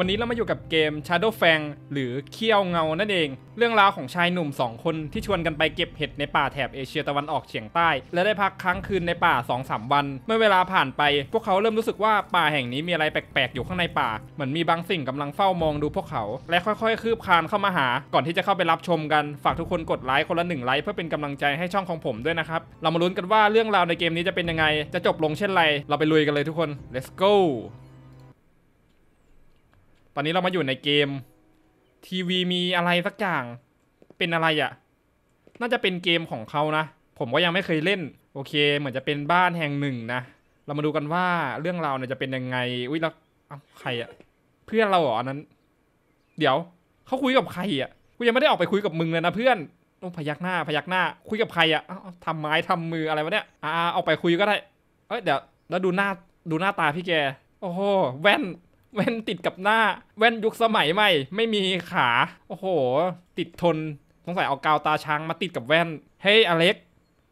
วันนี้เรามาอยู่กับเกม Shadow Fang หรือเขี้ยวเงานั่นเอง เรื่องราวของชายหนุ่ม 2 คนที่ชวนกันไปเก็บเห็ดในป่าแถบเอเชียตะวันออกเฉียงใต้ และได้พักค้างคืนในป่า 2-3 วัน เมื่อเวลาผ่านไปพวกเขาเริ่มรู้สึกว่าป่าแห่งนี้มีอะไรแปลกๆอยู่ข้างในป่า เหมือนมีบางสิ่งกำลังเฝ้ามองดูพวกเขา และค่อยๆ คืบคานเข้ามาหา ก่อนที่จะเข้าไปรับชมกันฝากทุกคนกดไลค์คนละหนึ่งไลค์เพื่อเป็นกำลังใจให้ช่องของผมด้วยนะครับ เรามาลุ้นกันว่าเรื่องราวในเกมนี้จะเป็นยังไง จะจบลงเช่นไร เราไปลุยกันเลยทุกคน let's go อนนี้เรามาอยู่ในเกมทีวีมีอะไรสักอย่างเป็นอะไรอะ่ะน่าจะเป็นเกมของเขานะผมก็ยังไม่เคยเล่น โอเค เหมือนจะเป็นบ้านแห่งหนึ่งนะเรามาดูกันว่าเรื่องราวเนี่ยจะเป็นยังไงอุ้ยแล้วใครอะ่ะเพื่อนเราเหรออันนั้น เดี๋ยวเขาคุยกับใครอะ่ะกูยังไม่ได้ออกไปคุยกับมึงเลยนะเพื่อนต้องพยักหน้าพยักหน้า คุยกับใครอะ่ะทำไม้ทำมืออะไรวะเนี่ยอ่าออกไปคุยก็ได้เอ้ยเดี๋ยว แล้วดูหน้าดูหน้าตาพี่แก โอ้โหแว่นแว่นติดกับหน้าแว่นยุคสมัยใหม่ ไม่มีขาโอ้โห ติดทนสงสัยเอากาวตาช้าง มาติดกับแว่นเฮ้ยอเล็ก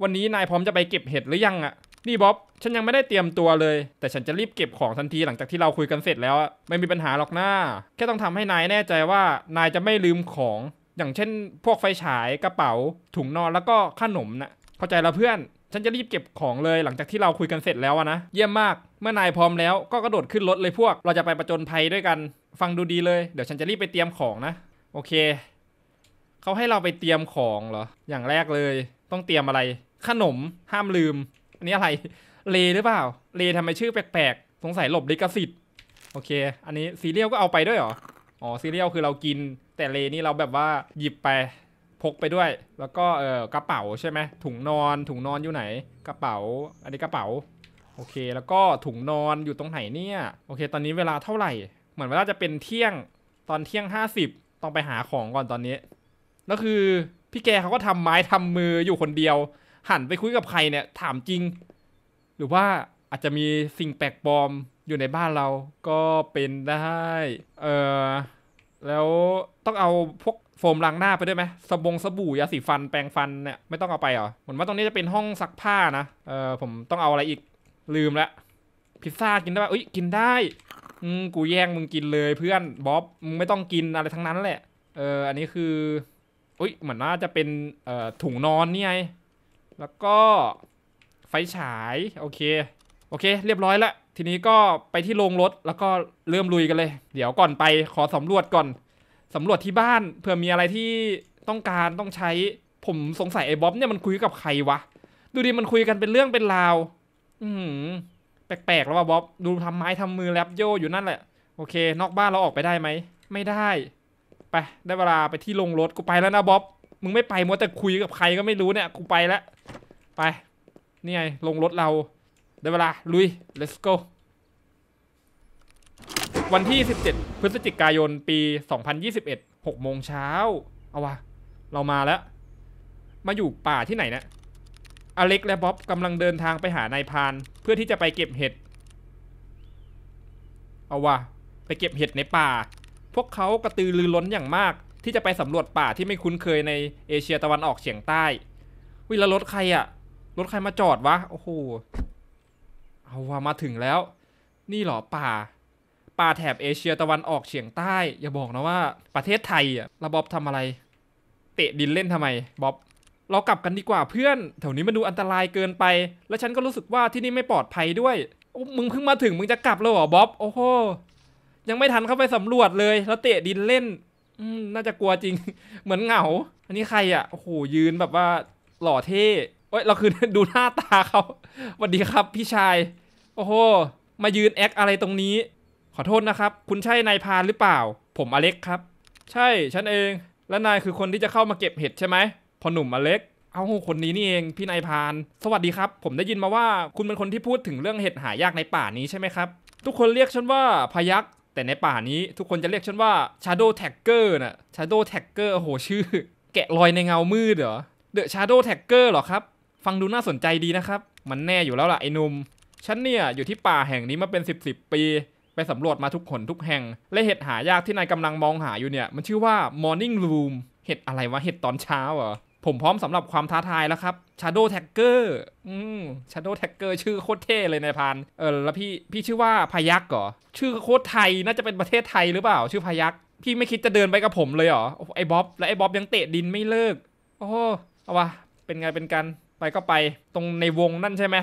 วันนี้นายพร้อมจะไปเก็บเห็ดหรือยังอะนี่บ๊อบ ฉันยังไม่ได้เตรียมตัวเลย แต่ฉันจะรีบเก็บของทันทีหลังจากที่เราคุยกันเสร็จแล้ว ไม่มีปัญหาหรอกหน้าแค่ต้องทำให้นายแน่ใจว่านายจะไม่ลืมของอย่างเช่น พวกไฟฉายกระเป๋า ถุงนอนแล้วก็ขนมนะ่ะเข้าใจแล้วเพื่อนฉันจะรีบเก็บของเลยหลังจากที่เราคุยกันเสร็จแล้วนะเยี่ยมมากเมื่อนายพร้อมแล้วก็กระโดดขึ้นรถเลยพวกเราจะไปประจนภัยด้วยกันฟังดูดีเลยเดี๋ยวฉันจะรีบไปเตรียมของนะโอเคเขาให้เราไปเตรียมของเหรออย่างแรกเลย ต้องเตรียมอะไร ขนมห้ามลืม อันนี้อะไรเลหรือเปล่าเลทำไมชื่อแปลกๆ สงสัยหลบลิขสิทธิ์โอเค อันนี้ซีเรียลก็เอาไปด้วยเหรออ๋อซีเรียลคือเรากิน แต่เลนี่เราแบบว่าหยิบไปพกไปด้วย แล้วก็เออกระเป๋าใช่ไหมถุงนอน ถุงนอนอยู่ไหน กระเป๋า อันนี้กระเป๋า โอเค แล้วก็ถุงนอนอยู่ตรงไหนเนี่ย โอเค ตอนนี้เวลาเท่าไหร่ เหมือนเวลาจะเป็นเที่ยง ตอนเที่ยง 50 ต้องไปหาของก่อนตอนนี้แล้วคือพี่แกเขาก็ทำไม้ทำมืออยู่คนเดียว หันไปคุยกับใครเนี่ยถามจริง หรือว่าอาจจะมีสิ่งแปลกปลอมอยู่ในบ้านเราก็เป็นได้ เออแล้วต้องเอาพวกโฟมล้างหน้าไปด้วยไหมสบงสบู่ยาสีฟันแปรงฟันเนี่ยไม่ต้องเอาไปหรอเหมือนว่าตรงนี้จะเป็นห้องซักผ้านะเออผมต้องเอาอะไรอีกลืมละพิซซ่ากินได้ปะอุ้ยกินได้อืมกูแย่งมึงกินเลยเพื่อน บ๊อบมึงไม่ต้องกินอะไรทั้งนั้นแหละเอออันนี้คืออุ้ยเหมือนว่าจะเป็นเอ่อถุงนอนนี่ไงแล้วก็ไฟฉาย โอเคโอเคเรียบร้อยละทีนี้ก็ไปที่โรงรถแล้วก็เริ่มลุยกันเลยเดี๋ยวก่อนไปขอสำรวจก่อนสำรวจที่บ้านเผื่อมีอะไรที่ต้องการต้องใช้ ผมสงสัยไอ้บ๊อบเนี่ยมันคุยกับใครวะดูดิมันคุยกันเป็นเรื่องเป็นราว อืมแปลกๆแล้วว่าบ๊อบดูทำไม้ทำมือแรบโยอยู่นั่นแหละโอเคนอกบ้านเราออกไปได้ไหมไม่ได้ไปได้เวลาไปที่ลงรถกูไปแล้วนะบ๊อบมึงไม่ไปมัวแต่คุยกับใครก็ไม่รู้เนี่ยกูไปแล้วไป นี่ไงลงรถเรา ได้เวลา ลุย let's go วันที่17พฤศจิกายนปี 2021 6โมงเช้า เอาวะ เรามาแล้ว มาอยู่ป่าที่ไหนนะอเล็กและบ๊อบกำลังเดินทางไปหานายพานเพื่อที่จะไปเก็บเห็ด เอาวะ ไปเก็บเห็ดในป่า พวกเขากระตือรือร้นอย่างมากที่จะไปสำรวจป่าที่ไม่คุ้นเคยในเอเชียตะวันออกเฉียงใต้ วิลรถใครอะรถใครมาจอดวะ โอ้โห เอาวะมาถึงแล้ว นี่หรอป่าป่าแถบเอเชียตะวันออกเฉียงใต้ อย่าบอกนะว่าประเทศไทยอ่ะระบอบทำอะไร เตะดินเล่นทำไมบ๊อบเรากลับกันดีกว่าเพื่อนแถวนี้มันดูอันตรายเกินไป และฉันก็รู้สึกว่าที่นี่ไม่ปลอดภัยด้วยมึงเพิ่งมาถึงมึงจะกลับเลยเหรอบ๊อบ โอ้โหยังไม่ทันเข้าไปสำรวจเลยแล้วเตะดินเล่นน่าจะกลัวจริง เหมือนเหงาอันนี้ใครอ่ะโอ้โหยืนแบบว่าหล่อเท่เอ้ยเราคือดูหน้าตาเขาสวัสดีครับพี่ชาย โอ้โห มายืนแอคอะไรตรงนี้ขอโทษนะครับ คุณใช่นายพานหรือเปล่า ผมอเล็กครับ ใช่ ฉันเอง และนายคือคนที่จะเข้ามาเก็บเห็ดใช่ไหม พอหนุ่มอเล็ก เอาคนนี้นี่เอง พี่นายพาน สวัสดีครับ ผมได้ยินมาว่าคุณเป็นคนที่พูดถึงเรื่องเห็ดหายากในป่านี้ใช่ไหมครับ ทุกคนเรียกฉันว่าพยักษ์แต่ในป่านี้ทุกคนจะเรียกฉันว่า Shadow Tagger นะ่ะ Shadow Tagger โอ้โห ชื่อ แกะรอยในเงามืดเหรอ The Shadow Tagger เหรอครับ ฟังดูน่าสนใจดีนะครับ มันแน่อยู่แล้วล่ะไอ้นุ่ม ฉันเนี่ยอยู่ที่ป่าแห่งนี้มาเป็น 10บสปีไปสำรวจมาทุกคนทุกแห่ง และเห็ดหายากที่นายกำลังมองหาอยู่เนี่ย มันชื่อว่า morning room เห็ดอะไรวะ เห็ดตอนเช้าเหรอ ผมพร้อมสำหรับความท้าทายแล้วครับ shadow tagger อืม shadow tagger ชื่อโคตรเท่เลยนายพานเออแล้วพี่พี่ชื่อว่าพยักษเหรอ ชื่อโคตรไทยน่าจะเป็นประเทศไทยหรือเปล่า ชื่อพยักษ์พี่ไม่คิดจะเดินไปกับผมเลยเหรอไอ้บ๊อบและไอ้บ๊อบยังเตะดินไม่เลิกโอ้เอาวะเป็นไงเป็นกัน ไปก็ไป ตรงในวงนั่นใช่ไหม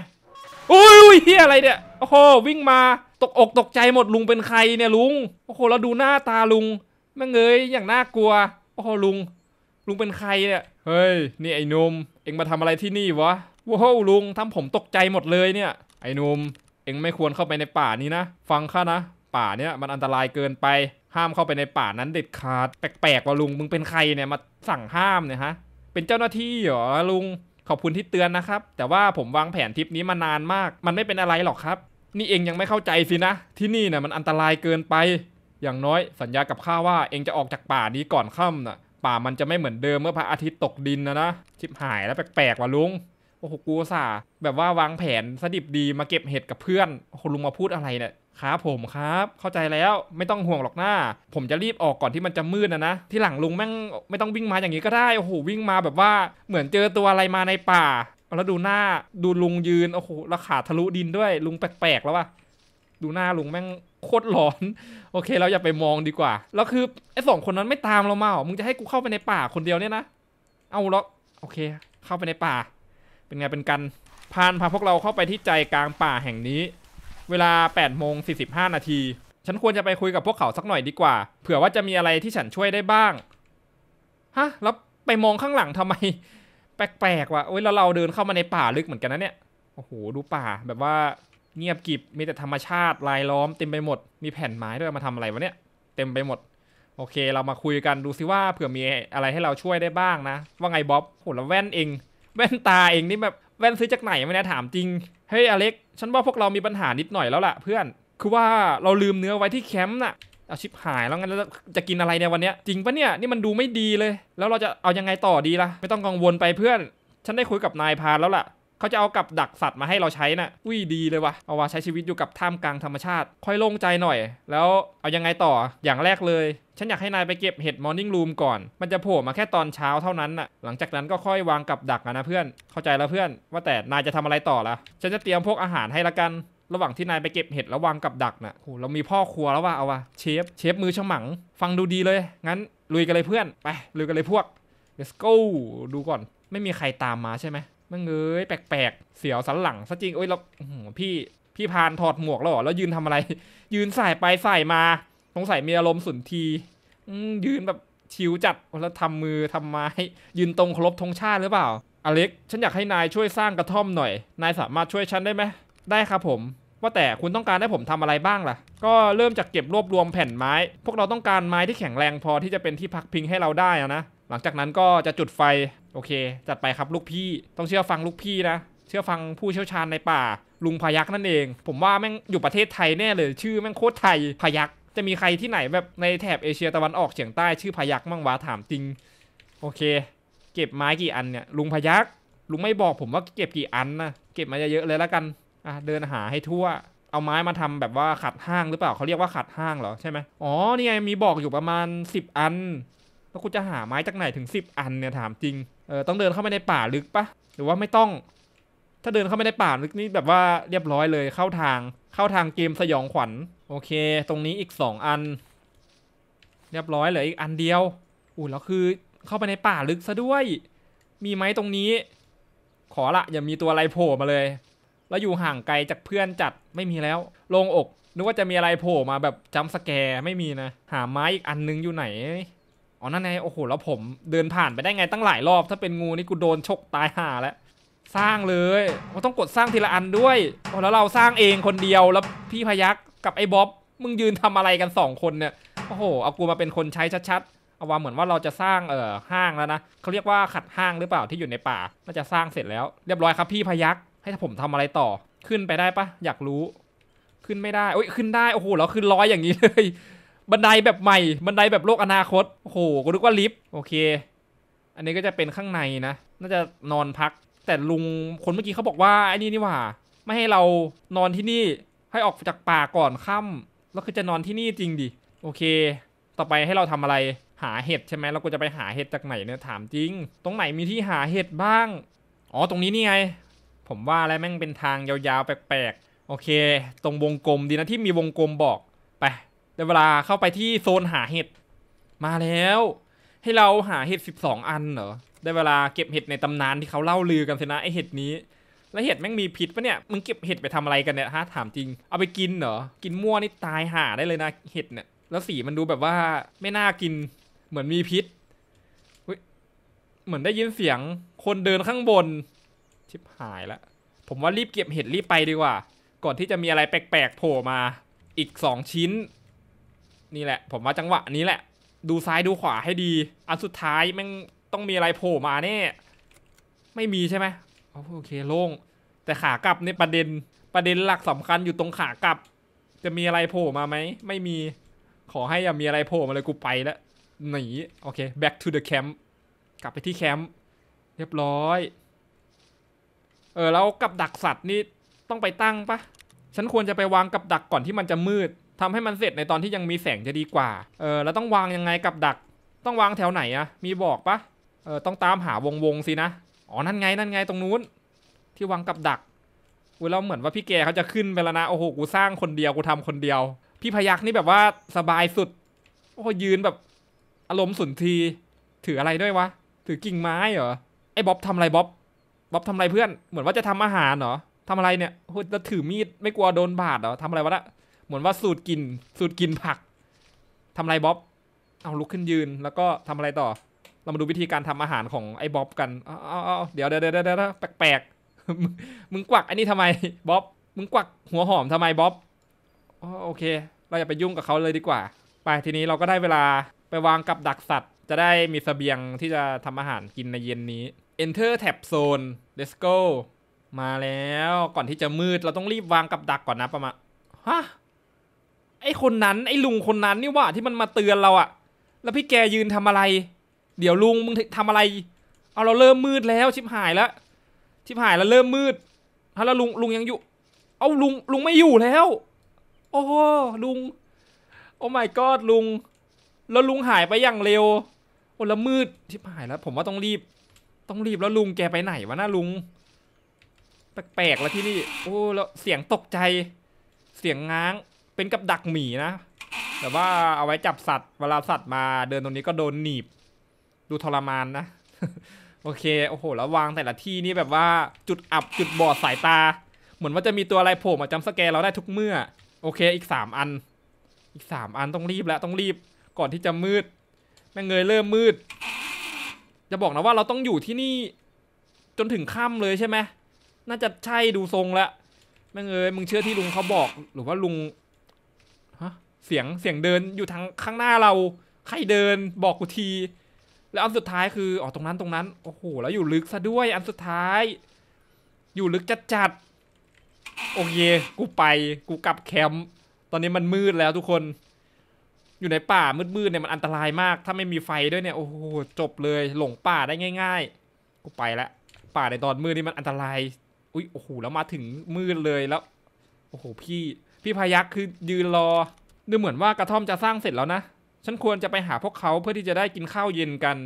อุ้ยเฮียอะไรเนี่ยโอ้โหวิ่งมาตกอกตกใจหมดลุงเป็นใครเนี่ยลุงโอ้โหเราดูหน้าตาลุงแม่งเอ้ยอย่างน่ากลัวโอ้โหลุงลุงเป็นใครเนี่ยเฮ้ยนี่ไอ้นุ่มเอ็งมาทำอะไรที่นี่วะว้าวลุงทำผมตกใจหมดเลยเนี่ยไอ้นุ่มเอ็งไม่ควรเข้าไปในป่านี้นะฟังข้านะป่าเนี่ยมันอันตรายเกินไปห้ามเข้าไปในป่านั้นเด็ดขาดแปลกๆว่าลุงมึงเป็นใครเนี่ยมาสั่งห้ามเนี่ยฮะเป็นเจ้าหน้าที่เหรอลุงขอบคุณที่เตือนนะครับ แต่ว่าผมวางแผนทริปนี้มานานมาก มันไม่เป็นอะไรหรอกครับนี่เองยังไม่เข้าใจสินะที่นี่นะ่ะมันอันตรายเกินไป อย่างน้อยสัญญากับข้าว่าเองจะออกจากป่านี้ก่อนค่ำนะ่ะ ป่ามันจะไม่เหมือนเดิมเมื่อพระอาทิตย์ตกดินนะนะชิบหายแล้วแปลกๆว่ะลุงโอ้โหกูสาแบบว่าวางแผนสดิบดีมาเก็บเห็ดกับเพื่อนโอ้โหลุงมาพูดอะไรเนี่ยครับผมครับ เข้าใจแล้วไม่ต้องห่วงหรอกหน้าผมจะรีบออกก่อนที่มันจะมืดนะนะ ที่หลังลุงแม่งไม่ต้องวิ่งมาอย่างนี้ก็ได้โอ้โหวิ่งมา แบบว่าเหมือนเจอตัวอะไรมาในป่าแล้วดูหน้าดูลุงยืนโอ้โหแล้วขาทะลุดินด้วย ลุงแปลกๆแล้วว่ะดูหน้าลุงแม่งโคตรหลอนโอเคเราอย่าไปมองดีกว่าแล้วคือไอ้สองคนนั้นไม่ตามเรามาหรอมึงจะให้กูเข้าไปในป่าคนเดียวเนี่ยนะเอาแล้วโอเค เข้าไปในป่า เป็นไงเป็นกันพานพาพวกเราเข้าไปที่ใจกลางป่าแห่งนี้ เวลา8ปดโมงสีนาทีฉันควรจะไปคุยกับพวกเขาสักหน่อยดีกว่าเผื่อว่าจะมีอะไรที่ฉันช่วยได้บ้าง ฮะ แล้วไปมองข้างหลังทำไมแปลกๆว่ะเอ้ยแล้วเราเดินเข้ามาในป่าลึกเหมือนกันนะเนี่ย โอ้โห ดูป่าแบบว่าเงียบกิบ มีแต่ธรรมชาติรายล้อมเต็มไปหมด มีแผ่นไม้ด้วย มาทำอะไรวะเนี่ย เต็มไปหมด โอเค เรามาคุยกันดูซิว่าเผื่อมีอะไรให้เราช่วยได้บ้างนะ ว่าไงบ๊อบโหแล้วแว่นเอง แว่นตาเองนี่แบบ แว่นซื้อจากไหนไม่นะถามจริง เฮ้ย อเล็ก ฉันว่าพวกเรามีปัญหานิดหน่อยแล้วล่ะเพื่อน คือว่าเราลืมเนื้อไว้ที่แคมป์น่ะอาชิบหายแล้วงั้นจะกินอะไรในวันเนี้ยจริงปะเนี่ยนี่มันดูไม่ดีเลย แล้วเราจะเอายังไงต่อดีล่ะไม่ต้องกังวลไปเพื่อน ฉันได้คุยกับนายพานแล้วล่ะ เขาจะเอากับดักสัตว์มาให้เราใช้นะ่ะอุ้ยดีเลยวะเอาว่าใช้ชีวิตอยู่กับท่ามกลางธรรมชาติ ค่อยโล่งใจหน่อย แล้วเอายังไงต่ออย่างแรกเลยฉันอยากให้นายไปเก็บเห็ดมอร์นิ่งรูมก่อนมันจะโผล่มาแค่ตอนเช้าเท่านั้นน่ะหลังจากนั้นก็ค่อยวางกับดักนะเพื่อนเข้าใจแล้วเพื่อน ว่าแต่นายจะทำอะไรต่อล่ะฉันจะเตรียมพวกอาหารให้ละกันระหว่างที่นายไปเก็บเห็ดระวังกับดักนะ่ะโหเรามีพ่อครัวแล้วว่า เอาวะเชฟเชฟ มือฉมัง ฟังดูดีเลย งั้นลุยกันเลยเพื่อน ไป ลุยกันเลยพวก let's go ดูก่อน ไม่มีใครตามมาใช่ไหมม่นเงยแปลกๆ เสียวสันหลังซะจริงโอ้ยเราพี่พี่พานถอดหมวกแล้วเหรอ แล้วยืนทำอะไร ยืนใส่ไปใส่มาสงสัยมีอารมณ์สุนทียืนแบบชิวจัดแล้วทำมือทำไม้ยืนตรงเคารพธงชาติหรือเปล่าอเล็กฉันอยากให้นายช่วยสร้างกระท่อมหน่อย นายสามารถช่วยฉันได้ไหมได้ครับผมว่าแต่คุณต้องการให้ผมทำอะไรบ้างล่ะ ก็เริ่มจากเก็บรวบรวมแผ่นไม้ พวกเราต้องการไม้ที่แข็งแรงพอที่จะเป็นที่พักพิงให้เราได้นะหลังจากนั้นก็จะจุดไฟโอเค จัดไปครับลูกพี่ต้องเชื่อฟังลูกพี่นะเชื่อฟังผู้เชี่ยวชาญในป่า ลุงพยักนั่นเอง ผมว่าแม่งอยู่ประเทศไทยแน่เลย ชื่อแม่งโคตรไทยพยักจะมีใครที่ไหนแบบในแถบเอเชียตะวันออกเฉียงใต้ชื่อพยักมั่งวะถามจริงโอเค เก็บไม้กี่อันเนี่ยลุงพยักลุงไม่บอก ผมว่าเก็บกี่อันนะเก็บมาเยอะๆเลยแล้วกันอ่ะเดินหาให้ทั่ว เอาไม้มาทำแบบว่าขัดห้างหรือเปล่าเขาเรียกว่าขัดห้างเหรอใช่ไหมอ๋อ นี่ไงมีบอกอยู่ประมาณ10อัน แล้วกูจะหาไม้จากไหนถึง10อันเนี่ยถามจริง เออ ต้องเดินเข้าไปในป่าลึกปะ หรือว่าไม่ต้อง ถ้าเดินเข้าไปในป่าลึกนี่แบบว่าเรียบร้อยเลย เข้าทาง เข้าทางเกมสยองขวัญ โอเค ตรงนี้อีก 2 อัน เรียบร้อยเลยอีกอันเดียวอู้แล้วคือ เข้าไปในป่าลึกซะด้วย มีไหมตรงนี้ ขอละอย่ามีตัวอะไรโผล่มาเลยเราอยู่ห่างไกลจากเพื่อนจัดไม่มีแล้ว โลงอกนึกว่าจะมีอะไรโผล่มาแบบจัมสแกร์ไม่มีนะ หาไม้อีกอันนึงอยู่ไหน อ๋อนั่นไงโอ้โหแล้วผมเดินผ่านไปได้ไงตั้งหลายรอบถ้าเป็นงูนี่กูโดนชกตายห่าแล้ว สร้างเลยเราต้องกดสร้างทีละอันด้วยแล้วเราสร้างเองคนเดียวแล้วพี่พยักกับไอ้บ๊อบมึงยืนทำอะไรกัน 2 คนเนี่ยโอ้โหเอากูมาเป็นคนใช้ชัดๆเอาว่าเหมือนว่าเราจะสร้างเอ่อห้างแล้วนะเขาเรียกว่าขัดห้างหรือเปล่าที่อยู่ในป่าน่าจะสร้างเสร็จแล้วเรียบร้อยครับพี่พยักให้ผมทำอะไรต่อขึ้นไปได้ปะอยากรู้ ขึ้นไม่ได้โอ้ยขึ้นได้โอ้โหเราขึ้นร้อยอย่างนี้เลยบันไดแบบใหม่บันไดแบบโลกอนาคตโอ้โหกูนึกว่าลิฟต์โอเค อันนี้ก็จะเป็นข้างในนะน่าจะนอนพัก แต่ลุงคนเมื่อกี้เขาบอกว่าไอ้นี่นี่หว่าไม่ให้เรานอนที่นี่ ให้ออกจากป่าก่อนค่ำแล้วคือจะนอนที่นี่จริงดิโอเค ต่อไปให้เราทำอะไร หาเห็ดใช่ไหมเราก็จะไปหาเห็ดจากไหนเนี่ยถามจริง ตรงไหนมีที่หาเห็ดบ้าง อ๋อ ตรงนี้นี่ไงผมว่าอะไรแม่งเป็นทางยาวๆ แปลกๆโอเค ตรงวงกลมดีนะที่มีวงกลมบอกไปเดี๋ยวเวลาเข้าไปที่โซนหาเห็ดมาแล้ว ให้เราหาเห็ด12 อันเหรอได้เวลาเก็บเห็ดในตำนานที่เขาเล่าลือกันสินะไอเห็ดนี้ แล้วเห็ดแม่งมีพิษปะเนี่ยมึงเก็บเห็ดไปทำอะไรกันเนี่ยฮะถามจริงเอาไปกินเหรอกินมั่วนี่ตายหาได้เลยนะเห็ดเนี่ยแล้วสีมันดูแบบว่าไม่น่ากิน เหมือนมีพิษเหมือนได้ยินเสียงคนเดินข้างบนชิบหายละผมว่ารีบเก็บเห็ดรีบไปดีกว่า ก่อนที่จะมีอะไรแปลกๆโผล่มา อีกสองชิ้นนี่แหละ ผมว่าจังหวะนี้แหละ ดูซ้ายดูขวาให้ดี อันสุดท้ายแม่งต้องมีอะไรโผล่มาแน่ไม่มีใช่ไหมโอเคโล่ง แต่ขากลับในประเด็นประเด็นหลักสำคัญอยู่ตรงขากลับ จะมีอะไรโผล่มาไหม ไม่มี ขอให้อย่ามีอะไรโผล่มาเลยกูไปแล้วหนีโอเค back to the camp กลับไปที่แคมป์เรียบร้อยเออแล้วกับดักสัตว์นี่ต้องไปตั้งปะฉันควรจะไปวางกับดักก่อนที่มันจะมืด ทำให้มันเสร็จในตอนที่ยังมีแสงจะดีกว่าเออแล้วต้องวางยังไงกับดัก ต้องวางแถวไหนอะมีบอกปะเออต้องตามหาวงวงสินะ อ๋อนั่นไงนั่นไงตรงนู้น ที่วางกับดักอุ้ยเราเหมือนว่าพี่แกเขาจะขึ้นไปแล้วนะโอ้โห กูสร้างคนเดียวกูทำคนเดียว พี่พยักนี่แบบว่าสบายสุดโอ้ยืนแบบอารมณ์สุนทรีถืออะไรด้วยวะ ถือกิ่งไม้เหรอไอ้บ๊อบทำอะไรบ๊อบบ๊อบทำอะไรเพื่อน เหมือนว่าจะทำอาหารเหรอทำอะไรเนี่ยแล้ะถือมีดไม่กลัวโดนบาดเหรอ ทำอะไรวะละเหมือนว่าสูตรกิน สูตรกินผัก ทำอะไรบ๊อบ เอาลุกขึ้นยืนแล้วก็ทำอะไรต่อ เรามาดูวิธีการทำอาหารของไอ้บ๊อบกัน เอาเอาเดี๋ยวเดี๋ยวเดี๋ยวแปลกๆมึงกวักอันนี้ทำไมบ๊อบ มึงกวักหัวหอมทำไมบ๊อบโอเค เราอย่าไปยุ่งกับเขาเลยดีกว่า ไปทีนี้เราก็ได้เวลาไปวางกับดักสัตว์ จะได้มีสเสบียงที่จะทำอาหารกินในเย็นนี้ enter tab zone let's go มาแล้วก่อนที่จะมืดเราต้องรีบวางกับดักก่อนนะประมาณฮะไอคนนั้น ไอลุงคนนั้นนี่ว่า ที่มันมาเตือนเราอะแล้วพี่แกยืนทำอะไร เดี๋ยวลุงมึงทำอะไรเอาเราเริ่มมืดแล้ว ชิบหายแล้วชิบหายแล้วเริ่มมืดฮะแล้วลุงลุงยังอยู่ เอาลุงลุงไม่อยู่แล้วโอ้ลุง โอ้ม่กอดลุง แล้วลุงหายไปอย่างเร็วโอ้แล้วมืดชิบหายแล้ว ผมว่าต้องรีบต้องรีบแล้วลุงแกไปไหนวะน้าลุง แปลกๆแล้วที่นี่ โอ้แล้วเสียงตกใจ เสียงง้างเป็นกับดักหมีนะ แต่ว่าเอาไว้จับสัตว์เวลาสัตว์มาเดินตรงนี้ก็โดนหนีบ ดูทรมานนะ โอเคโอ้โห แล้ววางแต่ละที่นี่แบบว่าจุดอับจุดบอดสายตา เหมือนว่าจะมีตัวอะไรโผล่มาจำสแกนเราได้ทุกเมื่อ โอเคอีกสามอัน อีกสามอันต้องรีบแล้วต้องรีบก่อนที่จะมืดแม่งเงยเริ่มมืดจะบอกนะว่าเราต้องอยู่ที่นี่จนถึงค่ำเลยใช่ไหมน่าจะใช่ดูทรงแล้วแม่งเอ้ยมึงเชื่อที่ลุงเขาบอกหรือว่าลุงฮะเสียงเสียงเดินอยู่ทางข้างหน้าเราใครเดินบอกกูที แล้วอันสุดท้ายคืออ๋อตรงนั้นตรงนั้นโอ้โหแล้วอยู่ลึกซะด้วย อันสุดท้าย อยู่ลึกจัดจัดโอเคกูไป กูกลับแคมป์ตอนนี้มันมืดแล้วทุกคนอยู่ในป่ามืดๆเนี่ยมันอันตรายมากถ้าไม่มีไฟด้วยเนี่ยโอ้โหจบเลยหลงป่าได้ง่ายๆกูไปละป่าในตอนมืดนี่มันอันตรายอุ้ยโอ้โหแล้วมาถึงมืดเลยแล้ว โอ้โหพี่พี่พายักคือยืนรอดูเหมือนว่ากระท่อมจะสร้างเสร็จแล้วนะฉันควรจะไปหาพวกเขาเพื่อที่จะได้กินข้าวเย็นกัน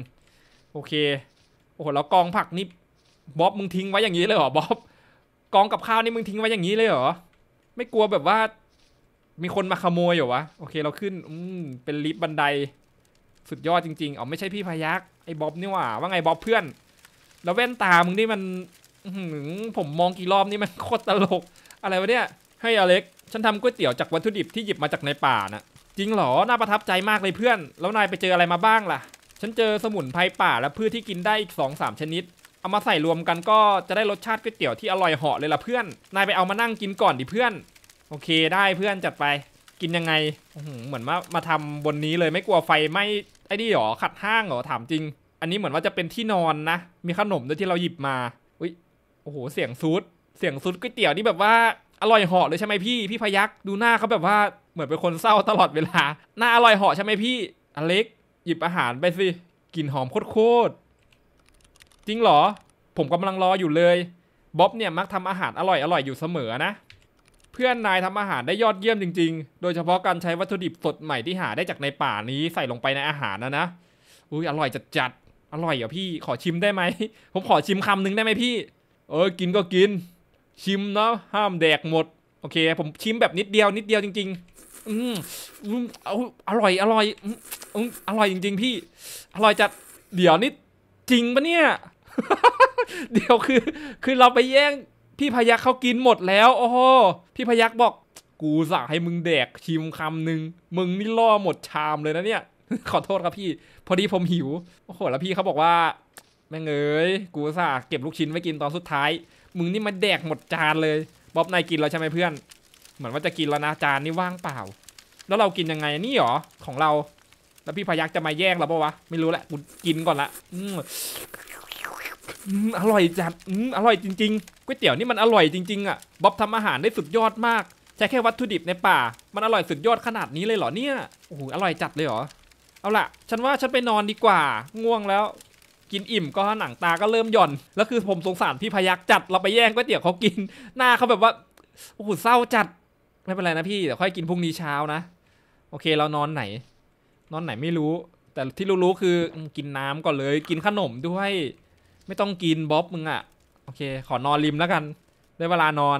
โอเค โอ้โหแล้วกองผักนี่บ๊อบมึงทิ้งไว้อย่างนี้เลยเหรอบ๊อบกองกับข้าวนี่มึงทิ้งไว้อย่างนี้เลยเหรอไม่กลัวแบบว่ามีคนมาขโมยอยู่วะโอเคเราขึ้นอืมเป็นลิฟต์บันไดสุดยอดจริงๆอ๋อไม่ใช่พี่พยักไอ้บ๊อบนี่หว่าว่าไงบ๊อบเพื่อน แล้วแว่นตามึงนี่มันหืผมมองกี่รอบนี่มันโคตรตลก อะไรวะเนี่ยให้อเล็กฉันทำก๋วยเตี๋ยวจากวัตถุดิบที่หยิบมาจากในป่านะจริงเหรอน่าประทับใจมากเลยเพื่อน แล้วนายไปเจออะไรมาบ้างล่ะฉันเจอสมุนไพรป่าและพืชที่กินได้อีกสองสามชนิด เอามาใส่รวมกันก็จะได้รสชาติก๋วยเตี๋ยวที่อร่อยเหาะเลยล่ะเพื่อน นายไปเอามานั่งกินก่อนดิเพื่อนโอเค ได้เพื่อนจัดไป กินยังไงเหมือนว่ามาทำบนนี้เลยไม่กลัวไฟไหม้ไอ้นี่หรอขัดห้างหรอถามจริง อันนี้เหมือนว่าจะเป็นที่นอนนะ มีขนม ด้วย ที่เราหยิบมาอุ้ยโอ้โห เสียงซูดเสียงซูดก๋วยเตี๋ยว นี่แบบว่าอร่อยเหาะเลยใช่ไหมพี่ พี่พยักดูหน้าเขาแบบว่าเหมือนเป็นคนเศร้าตลอดเวลาหน้าอร่อยเหาะใช่ไหมพี่ อเล็ก หยิบอาหารไปสิกลิ่นหอมโคตรจริงหรอ ผมกำลังรออยู่เลยบ๊อบเนี่ยมักทำอาหารอร่อยอร่อยอยู่เสมอนะพื่อนนายทำอาหารได้ยอดเยี่ยมจริงๆ โดยเฉพาะการใช้วัตถุดิบสดใหม่ที่หาได้จากในป่านี้ใส่ลงไปในอาหารนะนะ อุ้ยอร่อยจัดจัด อร่อยเหรอพี่ขอชิมได้ไหม ผมขอชิมคำหนึ่งได้ไหมพี่ เออกินก็กิน ชิมเนาะห้ามแดกหมด โอเค ผมชิมแบบนิดเดียวนิดเดียวจริง ๆ อืมออร่อยอร่อยอืมอร่อยจริง ๆ พี่ อร่อยจัดเดี๋ยวนิดจริงปะเนี่ย เดี๋ยวคือ คือเราไปแย่งพี่พยักเขากินหมดแล้ว โอ้โห พี่พยักบอก กูสั่งให้มึงแดกชิมคำหนึ่งมึงนี่ล่อหมดชามเลยนะเนี่ย ขอโทษครับพี่ พอดีผมหิว โอ้โห แล้วพี่เขาบอกว่า แม่งเอ้ยกูสั่งเก็บลูกชิ้นไว้กินตอนสุดท้าย มึงนี่มาแดกหมดจานเลยบ๊อบนายกินแล้วใช่ไหมเพื่อน เหมือนว่าจะกินแล้วนะจานนี่ว่างเปล่า แล้วเรากินยังไงนี่หรอของเรา แล้วพี่พยักจะมาแย่งเราปะวะ ไม่รู้แหละกูกินก่อนละอร่อยจัดอร่อยจริงๆ ก๋วยเตี๋ยวนี่มันอร่อยจริงๆอ่ะบ๊อบทำอาหารได้สุดยอดมาก ใช้แค่วัตถุดิบในป่า มันอร่อยสุดยอดขนาดนี้เลยเหรอเนี่ยโอ้โหอร่อยจัดเลยเหรอ เอาล่ะฉันว่าฉันไปนอนดีกว่า ง่วงแล้ว กินอิ่มก็หนังตาก็เริ่มหย่อน แล้วคือผมสงสารพี่พยักจัดเราไปแย่งก๋วยเตี๋ยวเขากิน หน้าเขาแบบว่าโอ้โหเศร้าจัด ไม่เป็นไรนะพี่เดี๋ยวค่อยกินพรุ่งนี้เช้านะ โอเคเรานอนไหน นอนไหนไม่รู้ แต่ที่รู้ๆคือกินน้ำก่อนเลย กินขนมด้วยไม่ต้องกิน บ๊อบมึงอะโอเค ขอนอนริมแล้วกัน ได้เวลานอน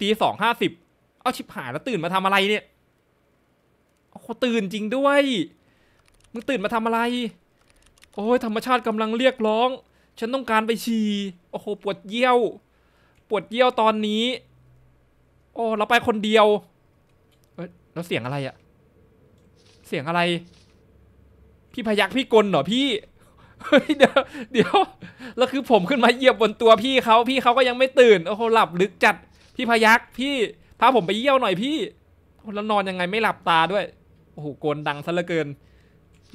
ตีสองห้าสิบเอาชิบหายแล้วตื่นมาทำอะไรเนี่ยโอ้ตื่นจริงด้วยมึงตื่นมาทำอะไร โอ้ยธรรมชาติกำลังเรียกร้อง ฉันต้องการไปฉี่โอ้โหปวดเยี่ยว ปวดเยี่ยวตอนนี้ โอ้เราไปคนเดียวเอ้ยแล้วเสียงอะไรอะเสียงอะไรพี่พยักพี่กลเหรอพี่เฮ้ยเดี๋ยวเดี๋ยวแล้วคือผมขึ้นมาเหยียบบนตัวพี่เขาพี่เขาก็ยังไม่ตื่นโอ้โหหลับลึกจัดพี่พยักพี่พาผมไปเยี่ยวหน่อยพี่แล้วนอนยังไงไม่หลับตาด้วยโอ้โหโกนดังซะเหลือเกิน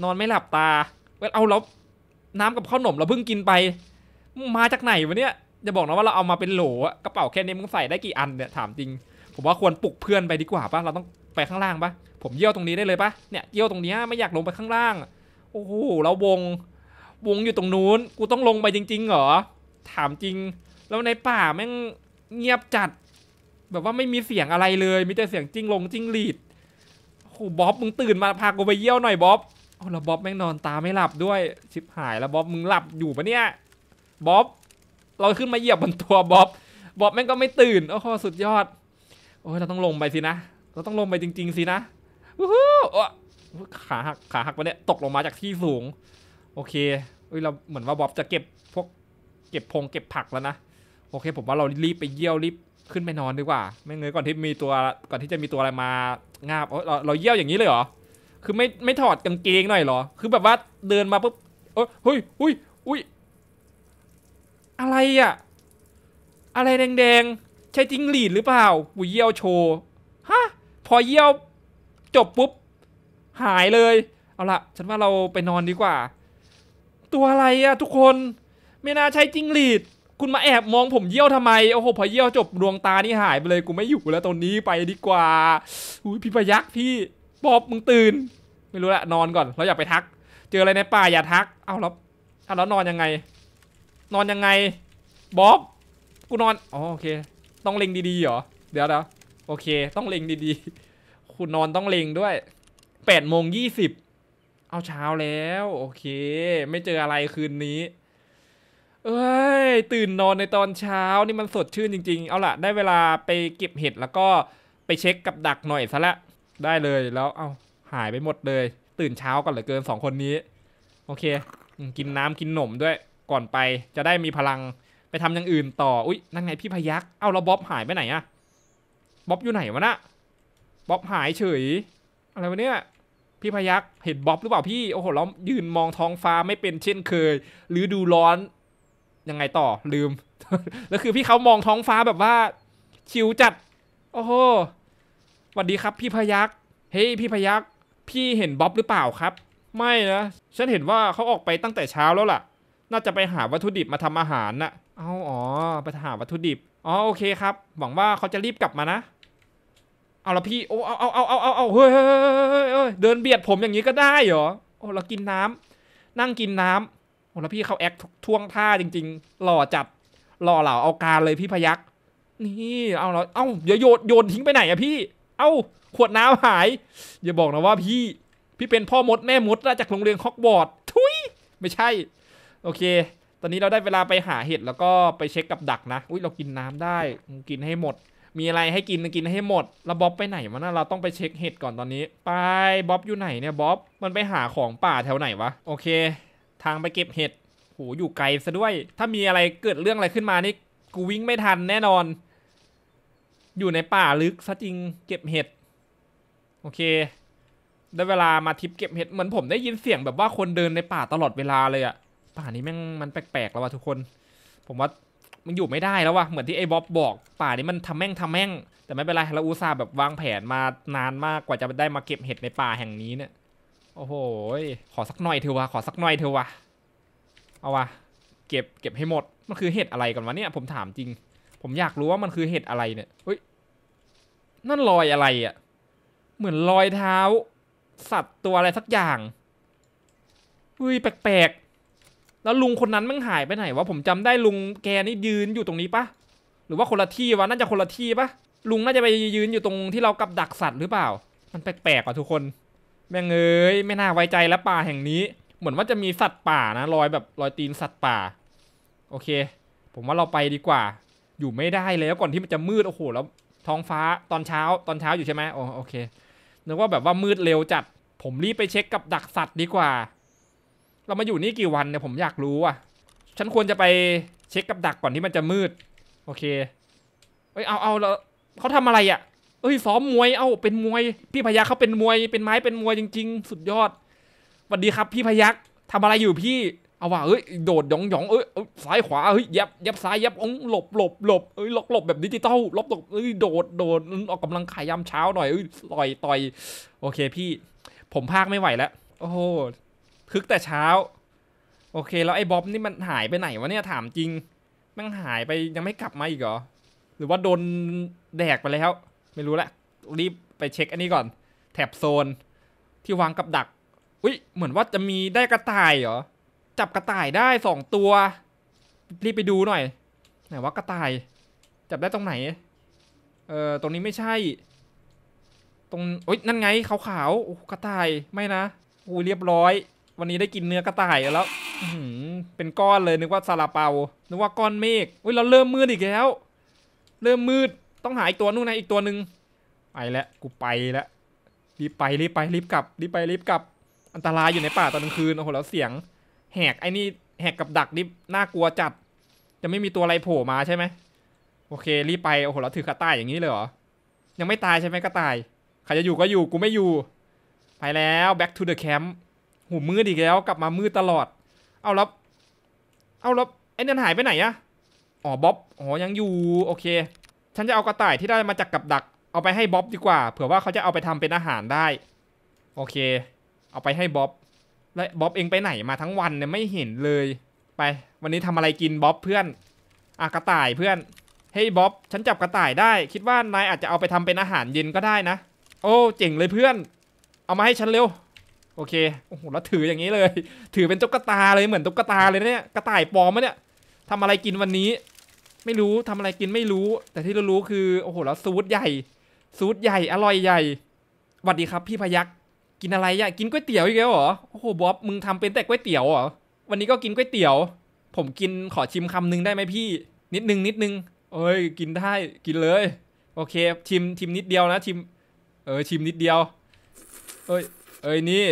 นอนไม่หลับตาเอาแล้วน้ำกับข้าวหนมเราเพิ่งกินไป มาจากไหนวะเนี่ยจะบอกนะว่าเราเอามาเป็นโหลกระเป๋าแค่นี้มึงใส่ได้กี่อันเนี่ยถามจริง ผมว่าควรปลุกเพื่อนไปดีกว่าปะเราต้องไปข้างล่างปะผมเยี่ยวตรงนี้ได้เลยปะเนี่ยเยี่ยวตรงนี้ไม่อยากลงไปข้างล่างโอ้โหเราวงวงอยู่ตรงนู้น กูต้องลงไปจริง ๆ เหรอ ถามจริง แล้วในป่าแม่งเงียบจัด แบบว่าไม่มีเสียงอะไรเลย มีแต่เสียงจิ้งลงจิ้งหลีดโอ้บ๊อบมึงตื่นมาพากูไปเยี่ยวหน่อยบ๊อบเอาแล้วบ๊อบแม่งนอนตาไม่หลับด้วย ชิบหายแล้วบ๊อบมึงหลับอยู่ปะเนี่ยบ๊อบ เราขึ้นมาเหยียบบนตัวบ๊อบ บ๊อบแม่งก็ไม่ตื่น โอ้โห สุดยอดโอ้ย เราต้องลงไปสินะ เราต้องลงไปจริง ๆ สินะวู้ฮู้ขาหัก ขาหักไปเนี่ยตกลงมาจากที่สูง โอเคเฮ้ยเราเหมือนว่าบ๊อบจะเก็บพวกเก็บพงเก็บผักแล้วนะโอเค ผมว่าเรารีบไปเยี่ยวรีบขึ้นไปนอนดีกว่า ไม่เงยก่อนที่มีตัวก่อนที่จะมีตัวอะไรมางาบเราเราเยี่ยวอย่างนี้เลยเหรอคือไม่ไม่ถอดกางเกงหน่อยเหรอคือแบบว่าเดินมาปุ๊บเออเฮ้ยอุ้ยอุ้ยอะไรอ่ะ อะไรแดง ๆ ใช่จิ้งหรีดหรือเปล่าปุยเยี่ยวโชว์ฮะพอเยี่ยว จบปุ๊บ หายเลยเอาละฉันว่าเราไปนอนดีกว่าตัวอะไรอะทุกคน ไม่น่าใช่จิงหรีดคุณมาแอบมองผมเยี่ยวทำไมโอ้โหพอเยี่ยวจบดวงตานี่หายไปเลยกูไม่อยู่แล้วตอนนี้ไปดีกว่าอุ้ยพี่พยักพี่บอบมึงตื่นไม่รู้ละนอนก่อน เราอย่าไปทัก เจออะไรในป่าอย่าทักเอาแล้วถ้าเรานอนยังไง นอนยังไงบ๊อบกูนอนอ๋อโอเคต้องเล็งดีๆเหรอเดี๋ยวเดี๋ยวโอเคต้องเล็งดีๆ คุณนอนต้องเล็งด้วยแปดโมงยี่สิบเอาเช้าแล้ว โอเค ไม่เจออะไรคืนนี้ เอ้ยตื่นนอนในตอนเช้านี่มันสดชื่นจริงๆ เอาล่ะได้เวลาไปเก็บเห็ดแล้วก็ไปเช็คกับดักหน่อยซะละ ได้เลยแล้วเอาหายไปหมดเลย ตื่นเช้าก่อนเหลือเกินสองคนนี้ โอเค กินน้ำกินหนมด้วยก่อนไปจะได้มีพลังไปทำอย่างอื่นต่ออุ้ยนั่นไงพี่พยักเอาแล้วบ๊อบหายไปไหนอะบ๊อบอยู่ไหนวะนะบ๊อบหายเฉย อะไรวะเนี่ยพี่พยักเห็นบ๊อบหรือเปล่าพี่โอ้โหเรายืนมองท้องฟ้าไม่เป็นเช่นเคย หรือดูร้อน ยังไงต่อลืมแล้วคือพี่เขามองท้องฟ้าแบบว่าชิวจัดโอ้โหสวัสดีครับ พี่พยักเฮ้ยพี่พยักพี่เห็นบ๊อบหรือเปล่าครับ ไม่นะฉันเห็นว่าเขาออกไปตั้งแต่เช้าแล้วล่ะ น่าจะไปหาวัตถุดิบมาทำอาหารนะ่ะเอาอ๋อไปหาวัตถุดิบอ๋อโอเคครับหวังว่าเขาจะรีบกลับมานะเอาละพี่โอ้เอาเอาเอาเอาเอาเาเฮ้ยเดินเบียดผมอย่างนี้ก็ได้เหรอโอ้เรากินน้ำ นั่งกินน้ำโอ้แล้วพี่เขาแอคท่วงท่าจริงๆ หล่อจัดหล่อเหล่าเอาการเลยพี่พยัก นี่เอาเราเอ้าอย่าโยนโยนทิ้งไปไหนอะพี่ เอ้าขวดน้ำหาย อย่าบอกนะว่าพี่พี่เป็นพ่อมดแม่มดจากโรงเรียนฮอกวอตทุยไม่ใช่โอเค ตอนนี้เราได้เวลาไปหาเห็ดแล้วก็ไปเช็คกับดักนะ อุ้ยเรากินน้ำได้กินให้หมดมีอะไรให้กินกินให้หมด แล้วบ๊อบไปไหนวะนะเราต้องไปเช็คเห็ดก่อนตอนนี้ ไปบ๊อบอยู่ไหนเนี่ยบ๊อบมันไปหาของป่าแถวไหนวะ โอเค ทางไปเก็บเห็ด โห อยู่ไกลซะด้วย ถ้ามีอะไรเกิดเรื่องอะไรขึ้นมานี่กูวิ่งไม่ทันแน่นอน อยู่ในป่าลึกซะจริง เก็บเห็ด โอเค ได้เวลามาทิปเก็บเห็ด เหมือนผมได้ยินเสียงแบบว่าคนเดินในป่าตลอดเวลาเลยอะป่านี้แม่งมันแปลกๆ แล้วว่ะทุกคน ผมว่ามันอยู่ไม่ได้แล้ววะเหมือนที่ไอ้บ๊อบบอกป่านี้มันทำแม่งทำแม่ง แต่ไม่เป็นไรเราอุตส่าห์แบบวางแผนมานานมากกว่าจะได้มาเก็บเห็ดในป่าแห่งนี้เนี่ยโอ้โหขอสักหน่อยเถอะวะขอสักหน่อยเถอะวะเอาวะเก็บเก็บให้หมดมันคือเห็ดอะไรกันวะเนี่ยผมถามจริง ผมอยากรู้ว่ามันคือเห็ดอะไรเนี่ยเฮ้ยนั่นรอยอะไรอะ่ะเหมือนรอยเท้า สัตว์ตัวอะไรสักอย่างอุ้ยแปลกๆแล้วลุงคนนั้นมันหายไปไหนวะผมจำได้ลุงแกนี่ยืนอยู่ตรงนี้ปะหรือว่าคนละที่วะน่าจะคนละที่ปะลุงน่าจะไปยืนอยู่ตรงที่เรากับดักสัตว์หรือเปล่า มันแปลกๆอ่ะทุกคน แม่งเอ้ยไม่น่าไว้ใจและป่าแห่งนี้ เหมือนว่าจะมีสัตว์ป่านะรอยแบบรอยตีนสัตว์ป่า โอเค ผมว่าเราไปดีกว่า อยู่ไม่ได้แล้วก่อนที่มันจะมืดโอ้โหแล้วท้องฟ้าตอนเช้าตอนเช้าอยู่ใช่ไหมโอโอเคนึกว่าแบบว่ามืดเร็วจัด ผมรีบไปเช็คกับดักสัตว์ดีกว่าเรามาอยู่นี่กี่วันเนี่ยผมอยากรู้อ่ะ ฉันควรจะไปเช็คกับดักก่อนที่มันจะมืด โอเคเอ้ยเอาเอาแล้วเขาทำอะไรอ่ะเอ้ยซ้อมมวย เอ้าเป็นมวย พี่พยักเขาเป็นมวยเป็นไม้เป็นมวยจริงๆ สุดยอดวันดีครับพี่พยักทำอะไรอยู่พี่เอาว่าเอ้ยโดดหยองหยองเอ้ยซ้ายขวาเฮ้ยยับยับซ้ายยับองหลบหลบหลบเอ้ยหลบหลบแบบดิจิตอลหลบหลบเอ้ยโดดโดดออกกำลังกายยามเช้าหน่อยเอ้ยต่อยต่อย โอเคพี่ผมพากไม่ไหวแล้วโอ้คึกแต่เช้าโอเคแล้วไอ้บ๊อบนี่มันหายไปไหนวะเนี่ยถามจริงมันหายไปยังไม่กลับมาอีกเหรอหรือว่าโดนแดกไปแล้ว ไม่รู้แหละรีบไปเช็คอันนี้ก่อนแถบโซน ที่วางกับดักอุ้ยเหมือนว่าจะมีได้กระต่ายเหรอจับกระต่ายได้สองตัวรีบไปดูหน่อยไหนว่ากระต่าย จับได้ตรงไหนเออตรงนี้ไม่ใช่ ตรงอุ้ยนั่นไงขาวๆกระต่ายไม่นะอู้เรียบร้อยวันนี้ได้กินเนื้อกระต่ายแล้วเป็นก้อนเลยนึกว่าซาลาเปา นึกว่าก้อนเมฆเฮ้ยเราเริ่มมืดอีกแล้ว เริ่มมืด ต้องหาอีกตัวนู่นนะอีกตัวหนึ่งไปแล้วกูไปแล้วรีบไปรีบไปรีบกลับรีบไปรีบกลับ อันตรายอยู่ในป่าตอนกลางคืน โอ้โหแล้วเสียง แหกไอ้นี่แหกกับดักนี่น่ากลัวจัด จะไม่มีตัวอะไรโผล่มาใช่ไหม โอเค รีบไปโอ้โหเราถือกระต่ายอย่างนี้เลยเหรอ ยังไม่ตายใช่ไหมกระต่ายใครจะอยู่ก็อยู่กูไม่อยู่ ไปแล้ว back to the camp หูมืดอีกแล้วกลับมามืดตลอด เอาลับเอาลับไอ้นั่นหายไปไหนอะอ๋อบ๊อบอ๋อยังอยู่โอเค ฉันจะเอากระต่ายที่ได้มาจากกับดักเอาไปให้บ๊อบดีกว่า เผื่อว่าเขาจะเอาไปทำเป็นอาหารได้ โอเค เอาไปให้บ๊อบแล้วบ๊อบเองไปไหนมาทั้งวันเนี่ยไม่เห็นเลย ไปวันนี้ทำอะไรกินบ๊อบเพื่อนอากระต่ายเพื่อนเฮ้ยบ๊อบฉันจับกระต่ายได้คิดว่านายอาจจะเอาไปทำเป็นอาหารเย็นก็ได้นะ โอ้เจ๋งเลยเพื่อน เอามาให้ฉันเร็วโอเค โอ้โห แล้วถืออย่างนี้เลย ถือเป็นตุ๊กตาเลย เหมือนตุ๊กตาเลยเนี่ย กระต่ายปลอมมะเนี่ยทำอะไรกินวันนี้ ไม่รู้ทำอะไรกินไม่รู้ แต่ที่เรารู้คือ โอ้โห แล้วซูตใหญ่ ซูตใหญ่ อร่อยใหญ่หวัสดีครับพี่พยัก กินอะไรอ่ะ กินก๋วยเตี๋ยวอีกแล้วเหรอ โอ้โหบ๊อบ มึงทำเป็นแต่ก๋วยเตี๋ยวเหรอ วันนี้ก็กินก๋วยเตี๋ยว ผมกิน ขอชิมคำนึงได้ไหมพี่ นิดนึงนิดนึงเอ้ย กินได้ กินเลย โอเค ชิม ชิมนิดเดียวนะ ชิมเออชิมนิดเดียว เอ้ยเอ้ยนี่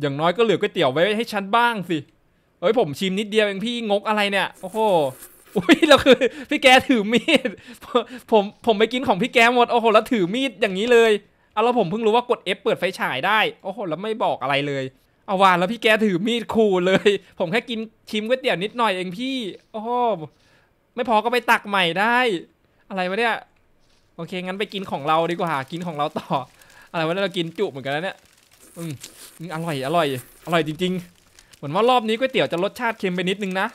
อย่างน้อยก็เหลือก๋วยเตี๋ยวไว้ให้ฉันบ้างสิ เอ้ยผมชิมนิดเดียวเองพี่งกอะไรเนี่ย โอ้โหอุ้ยเราคือ พี่แกถือมีด ผมผมไปกินของพี่แกหมด โอ้โหแล้วถือมีดอย่างนี้เลย เอาแล้วผมเพิ่งรู้ว่ากด F เปิดไฟฉายได้ โอ้โหแล้วไม่บอกอะไรเลยเอาวานแล้วพี่แกถือมีดคู่เลย ผมแค่กินชิมก๋วยเตี๋ยวนิดหน่อยเองพี่ โอ้โหไม่พอก็ไปตักใหม่ได้ อะไรวะเนี่ยโอเค งั้นไปกินของเราดีกว่ากินของเราต่อ อะไรวะเนี่ยเรากินจุเหมือนกันแล้วเนี่ย อืมอร่อย อร่อย อร่อยจริงๆ เหมือนว่ารอบนี้ก๋วยเตี๋ยวจะรสชาติเค็มไปนิดนึงนะ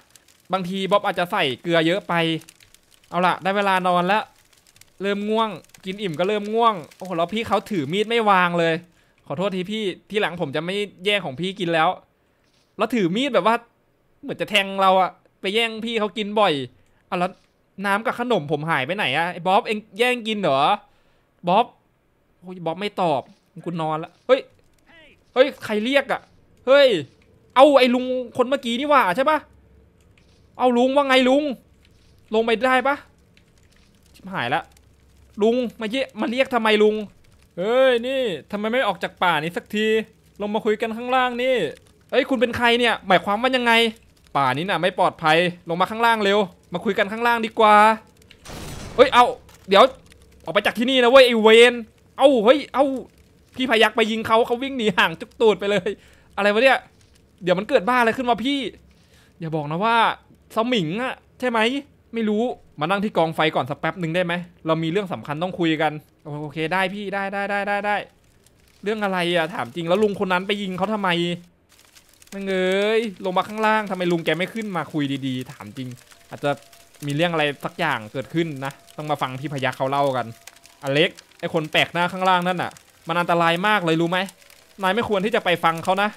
บางทีบ๊อบอาจจะใส่เกลือเยอะไป เอาล่ะ ได้เวลานอนแล้ว เริ่มง่วง กินอิ่มก็เริ่มง่วง โอ้โห แล้วพี่เขาถือมีดไม่วางเลย ขอโทษทีพี่ ที่หลังผมจะไม่แย่งของพี่กินแล้ว แล้วถือมีดแบบว่า เหมือนจะแทงเราอะไปแย่งพี่เขากินบ่อยเอาแล้วน้ำกับขนมผมหายไปไหนอะไอ้บ๊อบเองแย่งกินเหรอบ๊อบโอ้ยบ๊อบไม่ตอบกูนอนละเฮ้ยเฮ้ยใครเรียกอะเฮ้ยเอาไอ้ลุงคนเมื่อกี้นี่ว่าใช่ปะเอาลุงว่าไงลุง ลงไปได้ปะชิบหายละ ลุงมาเยมาเรียกทำไมลุง เฮ้ยนี่ทำไมไม่ออกจากป่านี้สักทีลงมาคุยกันข้างล่างนี่เอ้ยคุณเป็นใครเนี่ย หมายความว่ายังไง ป่านี้น่ะไม่ปลอดภัยลงมาข้างล่างเร็วมาคุยกันข้างล่างดีกว่า เฮ้ย เอา เดี๋ยวออกไปจากที่นี่นะเว้ยไอเวนเอา เฮ้ย เอา พี่พยักไปยิงเขาเขาวิ่งหนีห่างจุกตูดไปเลย อะไรวะเนี่ย เดี๋ยวมันเกิดบ้าอะไรขึ้นมาพี่ อย่าบอกนะว่าสมิงอะใช่ไหม ไม่รู้ มานั่งที่กองไฟก่อนสักแป๊บหนึ่งได้ไหม เรามีเรื่องสำคัญต้องคุยกัน โอเคได้พี่ได้ได้ได้ได้ได้ เรื่องอะไรอะถามจริงแล้วลุงคนนั้นไปยิงเขาทำไมนั่งเอ้ยลงมาข้างล่างทำไมลุงแกไม่ขึ้นมาคุยดีๆถามจริงอาจจะมีเรื่องอะไรสักอย่างเกิดขึ้นนะต้องมาฟังพี่พยักเขาเล่ากัน อเล็กไอคนแปลกหน้าข้างล่างนั่นน่ะ มันอันตรายมากเลยรู้ไหมนายไม่ควรที่จะไปฟังเขานะ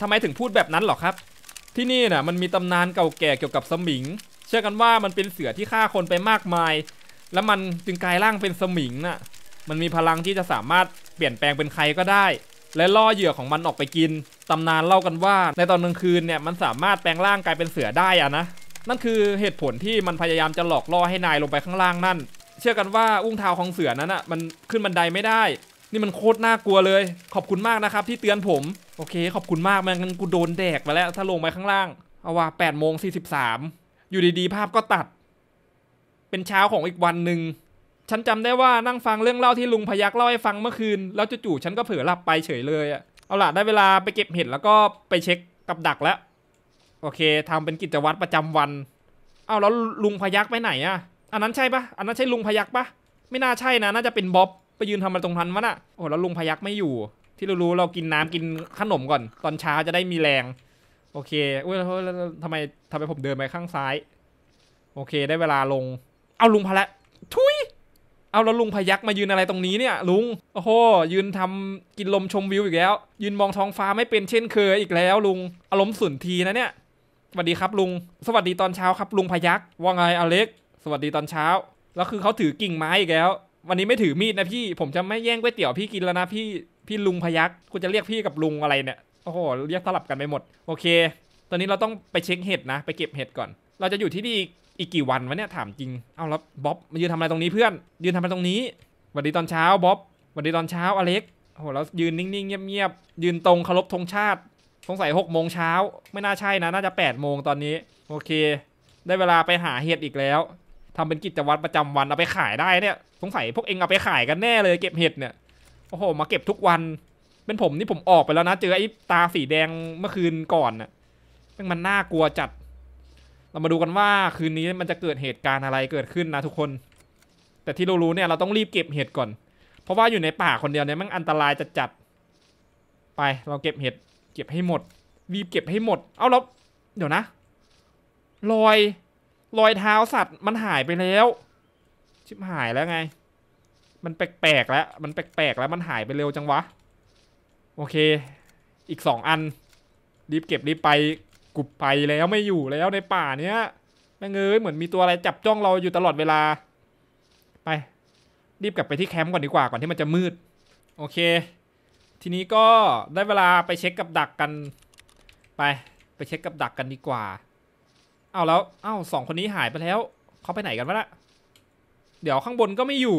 ทำไมถึงพูดแบบนั้นหรอครับ ที่นี่น่ะมันมีตำนานเก่าแก่เกี่ยวกับสมิง เชื่อกันว่ามันเป็นเสือที่ฆ่าคนไปมากมาย แล้วมันจึงกลายร่างเป็นสมิงน่ะมันมีพลังที่จะสามารถเปลี่ยนแปลงเป็นใครก็ได้ และล่อเหยื่อของมันออกไปกินตำนานเล่ากันว่า ในตอนกลางคืนเนี่ยมันสามารถแปลงร่างกลายเป็นเสือได้อะนะนั่นคือเหตุผลที่มันพยายามจะหลอกล่อให้นายลงไปข้างล่างนั่น เชื่อกันว่าอุ้งเท้าของเสือนั้นอ่ะ มันขึ้นบันไดไม่ได้ นี่มันโคตรน่ากลัวเลย ขอบคุณมากนะครับที่เตือนผม โอเค ขอบคุณมากม่ง้กูโดนแดกมาแล้ว ถ้าลงไปข้างล่าง เอาว่า8โมง43 อยู่ดีๆ ภาพก็ตัด เป็นเช้าของอีกวันหนึ่ง ฉันจำได้ว่านั่งฟังเรื่องเล่าที่ลุงพยักเล่าให้ฟังเมื่อคืน แล้วจู่ๆฉันก็เผลอหลับไปเฉยเลยอ่ะเอาล่ะได้เวลาไปเก็บเห็ดแล้วก็ไปเช็คกับดักแล้วโอเคทำเป็นกิจวัตรประจำวัน เอาแล้วลุงพยักไปไหนอะอันนั้นใช่ปะอันนั้นใช่ลุงพยักปะไม่น่าใช่นะน่าจะเป็นบ๊อบไปยืนทำอะไรตรงนั้นวะน่ะ โอ้แล้วลุงพยักไม่อยู่ ที่เรารู้เรากินน้ำกินขนมก่อน ตอนเช้าจะได้มีแรง โอเคอุ้ยแล้วทำไมทำไมผมเดินไปข้างซ้าย โอเคได้เวลาลง เอาลุงพละทุย เอาแล้วลุงพยักมายืนอะไรตรงนี้เนี่ย ลุง โอ้โหยืนทำกินลมชมวิวอีกแล้ว ยืนมองท้องฟ้าไม่เป็นเช่นเคยอีกแล้ว ลุง อารมณ์สุนทีนะเนี่ยสวัสดีครับลุงสวัสดีตอนเช้าครับลุงพยักว่าไงอเล็กสวัสดีตอนเช้าแล้วคือเขาถือกิ่งไม้อีกแล้ว วันนี้ไม่ถือมีดนะพี่ผมจะไม่แย่งก๋วยเตี๋ยวพี่กินแล้วนะพี่พี่ลุงพยักคุณจะเรียกพี่กับลุงอะไรเนี่ยโอ้โหเรียกสลับกันไปหมดโอเค ตอนนี้เราต้องไปเช็คเห็ดนะ ไปเก็บเห็ดก่อน เราจะอยู่ที่นี่อีกกี่วันวะเนี่ยถามจริงเอาแล้วบ๊อบมายืนทำอะไรตรงนี้เพื่อนยืนทำอะไรตรงนี้สวัสดีตอนเช้าบ๊อบสวัสดีตอนเช้าอเล็กโอ้โหเรา ยืนนิ่งๆเงียบๆยืนตรงเคารพธงชาติสงสัยหกโมงเช้าไม่น่าใช่นะ น่าจะแปดโมงตอนนี้โอเค ได้เวลาไปหาเห็ดอีกแล้ว ทำเป็นกิจวัตรประจำวันเอาไปขายได้เนี่ยสงสัย พวกเองเอาไปขายกันแน่เลยเก็บเห็ดเนี่ยโอ้โหมาเก็บทุกวันเป็นผมนี่ผมออกไปแล้วนะ เจอไอ้ตาสีแดงเมื่อคืนก่อนน่ะมันน่ากลัวจัด เรามาดูกันว่าคืนนี้มันจะเกิดเหตุการณ์อะไรเกิดขึ้นนะทุกคน แต่ที่เรารู้เนี่ยเราต้องรีบเก็บเห็ดก่อน เพราะว่าอยู่ในป่าคนเดียวเนี่ยมันอันตรายจัดจัดไปเราเก็บเห็ดเก็บให้หมด รีบเก็บให้หมดเอาแล้วเดี๋ยวนะ รอย รอยเท้าสัตว์ มันหายไปแล้ว ชิบหายแล้วไง มันแปลกๆแล้ว มันแปลกๆ แล้วมันหายไปเร็วจังวะ โอเค อีกสองอันรีบเก็บรีบไปกุบไปแล้วไม่อยู่แล้ว ในป่าเนี้ยแม่งเอ้ยเหมือนมีตัวอะไรจับจ้องเราอยู่ตลอดเวลา ไปรีบกลับไปที่แคมป์ก่อนดีกว่าก่อนที่มันจะมืด โอเคทีนี้ก็ได้เวลาไปเช็คกับดักกัน ไปไปเช็คกับดักกันดีกว่าเอาแล้วเอาสองคนนี้หายไปแล้วเขาไปไหนกันวะละเดี๋ยวข้างบนก็ไม่อยู่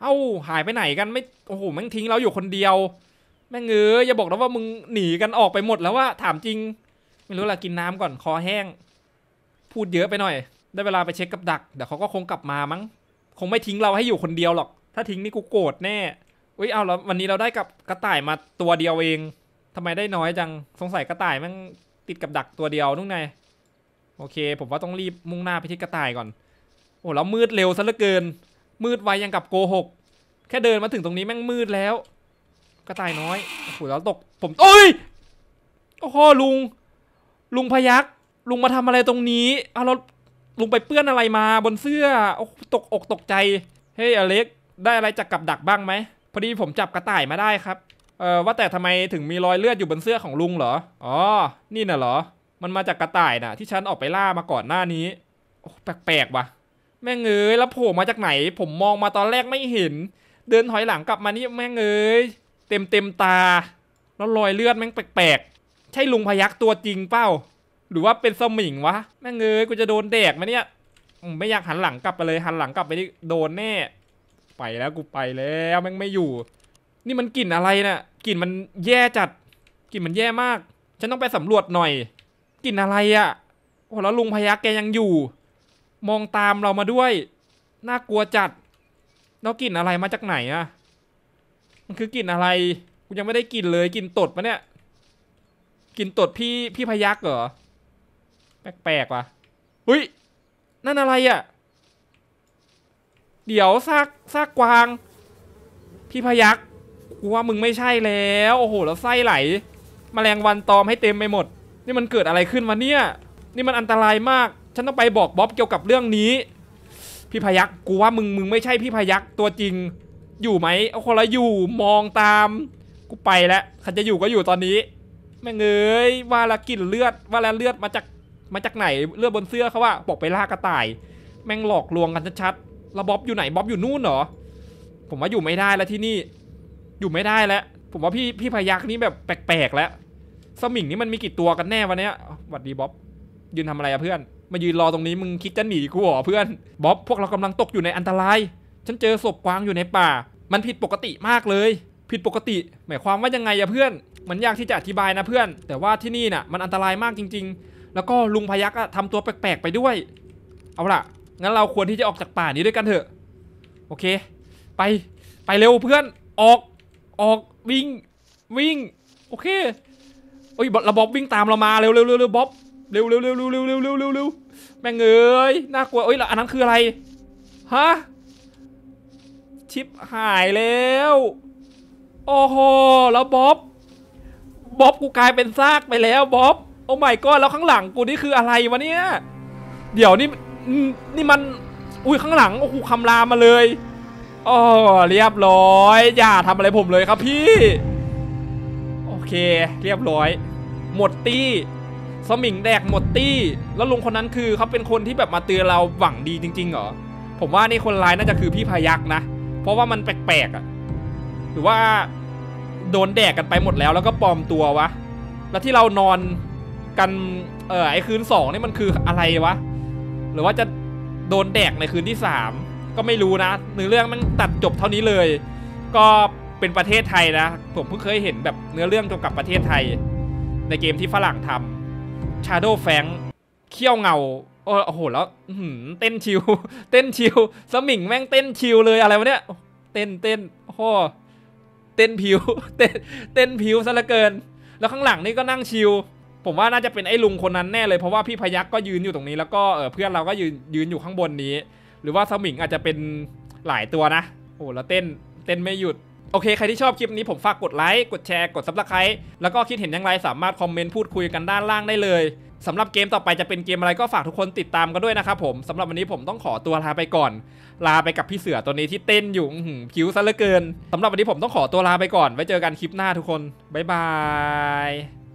เอ้าหายไปไหนกันไม่โอ้โหแม่งทิ้งเราอยู่คนเดียวแม่งเอ้ยอย่าบอกนะว่ามึงหนีกันออกไปหมดแล้วว่าถามจริง ไม่รู้ละกินน้ำก่อนคอแห้ง พูดเยอะไปหน่อย ได้เวลาไปเช็คกับดักเดี๋ยวเขาก็คงกลับมามั้งคงไม่ทิ้งเราให้อยู่คนเดียวหรอก ถ้าทิ้งนี่กูโกรธแน่อุ้ยเอาแล้ววันนี้เราได้กับกระต่ายมาตัวเดียวเองทำไมได้น้อยจังสงสัยกระต่ายมันติดกับดักตัวเดียวนุ่งในโอเคผมว่าต้องรีบมุ่งหน้าไปที่กระต่ายก่อนโอ้แล้วมืดเร็วซะเหลือเกิน มืดไวยังกับโกหกแค่เดินมาถึงตรงนี้แม่งมืดแล้ว กระต่ายน้อยโอ้โหแล้วตกผมโอ้ยโอ้โหลุง ลุงพยักลุงมาทำอะไรตรงนี้เอาเราลุงไปเปื้อนอะไรมาบนเสื้อโอ้ตกอกตกใจเฮ้ยอเล็กได้อะไรจากกับดักบ้างไหมพอดีผมจับกระต่ายมาได้ครับ เออว่าแต่ทำไมถึงมีรอยเลือดอยู่บนเสื้อของลุงเหรอ อ๋อ นี่น่ะเหรอ มันมาจากกระต่ายน่ะ ที่ฉันออกไปล่ามาก่อนหน้านี้ แปลกๆว่ะ แม่งเอ้ยแล้วโผล่มาจากไหน ผมมองมาตอนแรกไม่เห็น เดินถอยหลังกลับมานี่แม่งเอ้ยเต็มเต็มตา แล้วรอยเลือดแม่งแปลกๆ ใช่ลุงพยักตัวจริงเป้าหรือว่าเป็นสมิงวะ แม่งเอ้ยกูจะโดนแดกไหมเนี่ยไม่อยากหันหลังกลับไปเลย หันหลังกลับไปนี่โดนแน่ไปแล้วกูไปแล้วแม่งไม่อยู่ นี่มันกลิ่นอะไรนะ่ะกลิ่นมันแย่จัดกลิ่นมันแย่มากฉันต้องไปสำรวจหน่อยกลิ่นอะไรอะ่ะโอ้แล้วลุงพยักแกยังอยู่ มองตามเรามาด้วยน่ากลัวจัดแล้วกลิ่นอะไรมาจากไหนอะ่ะมันคือกลิ่นอะไรกูยังไม่ได้กลิ่นเลยกลิ่นตดปะเนี่ยกลิ่นตดพี่พี่พยักเหรอแปลกๆว่ะเฮ้ยนั่นอะไรอะ่ะเดี๋ยวซาก ซากกวาง พี่พยักกูว่ามึงไม่ใช่แล้ว โอ้โห แล้วไส้ไหลมแมลงวันตอมให้เต็มไปหมด นี่มันเกิดอะไรขึ้นวะเนี่ย นี่มันอันตรายมาก ฉันต้องไปบอกบ๊อบเกี่ยวกับเรื่องนี้ พี่พยักกูว่ามึง มึงไม่ใช่พี่พยักตัวจริง อยู่ไหมเอาคนละอยู่ มองตาม กูไปแล้วขันจะอยู่ก็อยู่ตอนนี้ แม่งเอ้ยว่าละกลิ่นเลือด ว่าละเลือดมาจาก มาจากไหน เลือดบนเสื้อเขาว่าบอกไปล่ากระต่าย แม่งหลอกลวงกันชัดๆแล้วบ๊อบอยู่ไหนบ๊อบอยู่นู่นเหรอผมว่าอยู่ไม่ได้แล้วที่นี่ อยู่ไม่ได้แล้วผมว่าพี่พี่พยักนี่แบบแปลกๆแล้วสมิงนี่มันมีกี่ตัวกันแน่วันนี้สวัดดีบ๊อบยืนทำอะไรอะเพื่อนมายืนรอตรงนี้มึงคิดจะหนีกูเหรอเพื่อนบ๊อบพวกเรากำลังตกอยู่ในอันตราย ฉันเจอศพกวางอยู่ในป่า มันผิดปกติมากเลย ผิดปกติหมายความว่ายังไงอะเพื่อน มันยากที่จะอธิบายนะเพื่อน แต่ว่าที่นี่น่ะมันอันตรายมากจริง ๆ แล้วก็ลุงพยักอะทำตัวแปลกๆ ไปด้วย เอาล่ะงั้นเราควรที่จะออกจากป่านี้ด้วยกันเถอะโอเค ไปไปเร็วเพื่อนออก ออกวิ่งวิ่งโอเคโอ้ยระบบวิ่งตามเรามา เร็วเร็วเร็วบ๊อบเร็วเร็วเร็วเร็วเร็วเร็วเร็วเร็วเร็วแม่งเอ้ยน่ากลัวโอ้ยอันนั้นคืออะไรฮะชิปหายแล้ว โอ้โหแล้วบ๊อบบ๊อบกูกลายเป็นซากไปแล้วบ๊อบโอ้ไม่ก็แล้วข้างหลังกูนี่คืออะไรวะเนี่ยเดี๋ยวนี่นี่มัน อุ้ยข้างหลังโอ้โหคำรามมาเลยอ๋อเรียบร้อย อย่าทำอะไรผมเลยครับพี่ โอเค เรียบร้อย หมดตี้ สมิงแดกหมดตี้ แล้วลุงคนนั้นคือเขาเป็นคนที่แบบมาเตือนเราหวังดีจริงๆเหรอ ผมว่านี่คนร้ายน่าจะคือพี่พายักนะ เพราะว่ามันแปลกๆอะ่ะ หรือว่า โดนแดกกันไปหมดแล้ว แล้วก็ปลอมตัววะ แล้วที่เรานอนกัน เออไอคืนสองนี่มันคืออะไรวะหรือว่าจะโดนแดกในคืนที่ 3 ก็ไม่รู้นะเนื้อเรื่องมันตัดจบเท่านี้เลย ก็เป็นประเทศไทยนะ ผมเพิ่งเคยเห็นแบบเนื้อเรื่องเกี่ยวกับประเทศไทย ในเกมที่ฝรั่งทำ Shadow f a n เขี้ยวเงา โอ้โหแล้วเต้นชิว เต้นชิว สมิงแม่งเต้นชิวเลยอะไรวะเนี่ยเต้นเต้นโอ้เต้นผิว เต้นเต้นผิวซะละเกิน แล้วข้างหลังนี่ก็นั่งชิวผมว่าน่าจะเป็นไอ้ลุงคนนั้นแน่เลยเพราะว่าพี่พยักก็ยืนอยู่ตรงนี้แล้วก็เพื่อนเราก็ยืนยืนอยู่ข้างบนนี้ หรือว่าสมิงอาจจะเป็นหลายตัวนะโอ้แล้วเต้นเต้นไม่หยุดโอเคใครที่ชอบคลิปนี้ผมฝากกดไลค์กดแชร์กดซับสไครต์แล้วก็คิดเห็นอย่างไรสามารถคอมเมนต์พูดคุยกันด้านล่างได้เลยสำหรับเกมต่อไปจะเป็นเกมอะไรก็ฝากทุกคนติดตามกันด้วยนะครับผมสำหรับวันนี้ผมต้องขอตัวลาไปก่อน ลาไปกับพี่เสือตัวนี้ที่เต้นอยู่คิ้วซะเหลือเกินสำหรับวันนี้ผมต้องขอตัวลาไปก่อนไว้เจอกันคลิปหน้าทุกคนบ๊ายบาย